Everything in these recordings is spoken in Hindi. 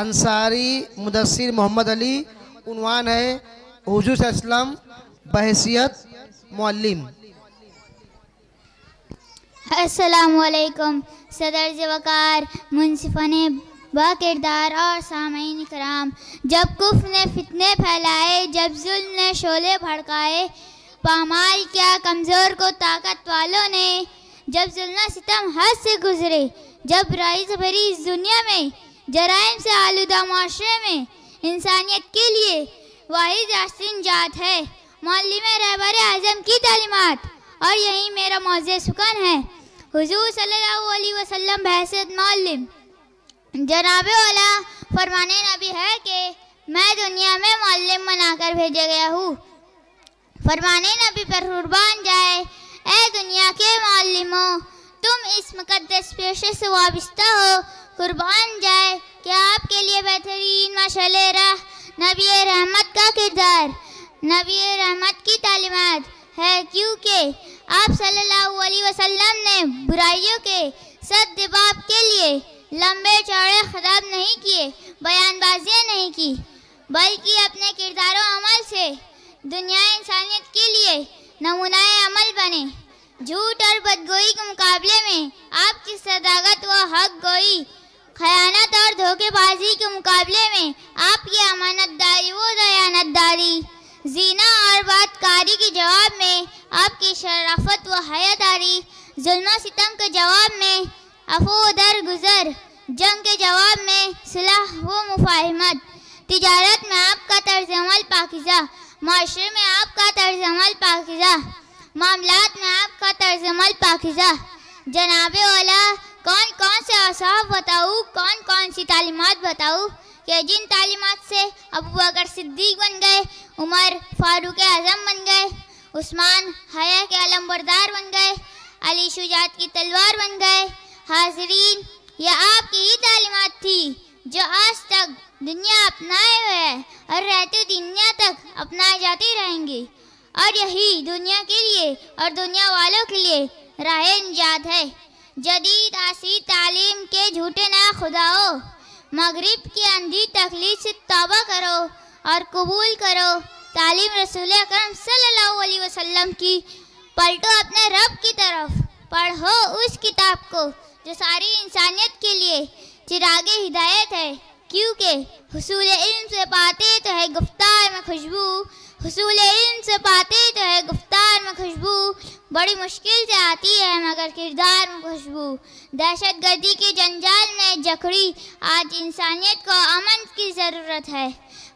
अंसारी मुदसर मोहम्मद अली उनवान है हजूर इस्लम बहसीत मौलम असलकम सदर जवकार मुनसिफन व किरदार और सामीन कराम जब कुफ ने फितने फैलाए जब जुल ने शोले भड़काए पामाल क्या कमज़ोर को ताकत वालों ने जब जुलना सितम हद से गुजरे जब राइज भरी इस दुनिया में जराइम से आलूदा माशरे में इंसानियत के लिए वाहिद रास्तिन जात है मौलम रहबर आज़म की तलीमत और यही मेरा मौज सुकन है हुजूर सल्लल्लाहु अलैहि वसल्लम बहसत मौलम जनाब वाला फरमाने नबी है कि मैं दुनिया में मौलम बनाकर भेजा गया हूँ फरमाने नबी पर कुर्बान जाए ए दुनिया के मौलमों तुम इस मुकदस पेशे से वाबस्ता हो कुर्बान जाए कि आपके लिए बेहतरीन मशल रह नबी रहमत का किरदार नबी रहमत की तालीमत है क्योंकि आप सल्लल्लाहु अलैहि वसल्लम ने बुराइयों के सद दिबाब के लिए लंबे चौड़े खराब नहीं किए बयानबाजियाँ नहीं की बल्कि अपने किरदार अमल से दुनिया इंसानियत के लिए नमूना अमल बने झूठ और बदगोई के मुकाबले में आपकी सदागत व हक गोई खयानत और धोखेबाजी के मुकाबले में आपकी अमानतदारी वो दयानतदारी जीना और बातकारी के जवाब में आपकी शराफत व हयादारी जुल्म सितम के जवाब में अफो दर गुजर जंग के जवाब में सलाह व मुफाहमत तजारत में आपका तर्ज अमल पाकिजा माशरे में आपका तर्ज अमल पाकिजा मामला में आपका तर्ज अमल पाकिजा जनाब वाला कौन कौन से असाब बताऊँ कौन कौन सी तालीमत बताऊँ कि जिन तालीमत से अबू बकर सिद्दीक बन गए उमर फारूक आजम बन गए उस्मान हया के बरदार बन गए अली शुजात की तलवार बन गए हाजरीन यह आपकी ही तालीमत थी जो आज तक दुनिया अपनाए हुए है और रहती दुनिया तक अपनाए जाती रहेंगी और यही दुनिया के लिए और दुनिया वालों के लिए राह निजात है जदीद आसी तालीम के झूठे ना खुदाओ मगरब की अंधी तकलीफ से तोबा करो और कबूल करो तालीम रसूल अक्रम वसल्लम की पलटो अपने रब की तरफ पढ़ो उस किताब को जो सारी इंसानियत के लिए चिराग हिदायत है क्योंकि हसूल इल्म से पाते तो है गुफ्तार में खुशबू हसूल इल्म से पाते तो है गुफ्तार में खुशबू बड़ी मुश्किल से आती है दहशत गर्दी के जंजाल में जकड़ी आज इंसानियत को अमन की ज़रूरत है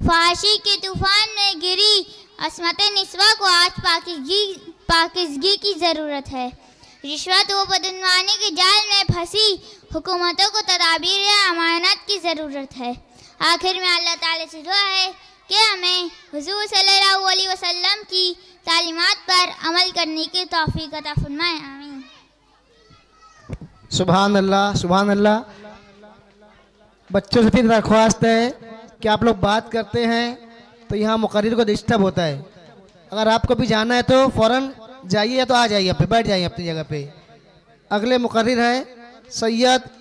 फाशी के तूफान में गिरी असमत नस्वा को आज पाकिजगी पाकिजगी की ज़रूरत है रिश्वत व बदनवानी के जाल में फंसी हुकूमतों को तदाबीर या अमानत की ज़रूरत है आखिर में अल्लाह ताला से दुआ है कि हमें हजूर सल्ला वसम की तालीमत पर अमल करने की तोफ़ी का फरमाया सुबहान अल्लाह सुबहान अल्लाह बच्चों से फिर दरख्वास्त है कि आप लोग बात करते हैं तो यहाँ मुकर को डिस्टर्ब होता है अगर आपको भी जाना है तो फ़ौर जाइए या तो आ जाइए बैठ जाइए अपनी जगह पे अगले मुकर है सैयद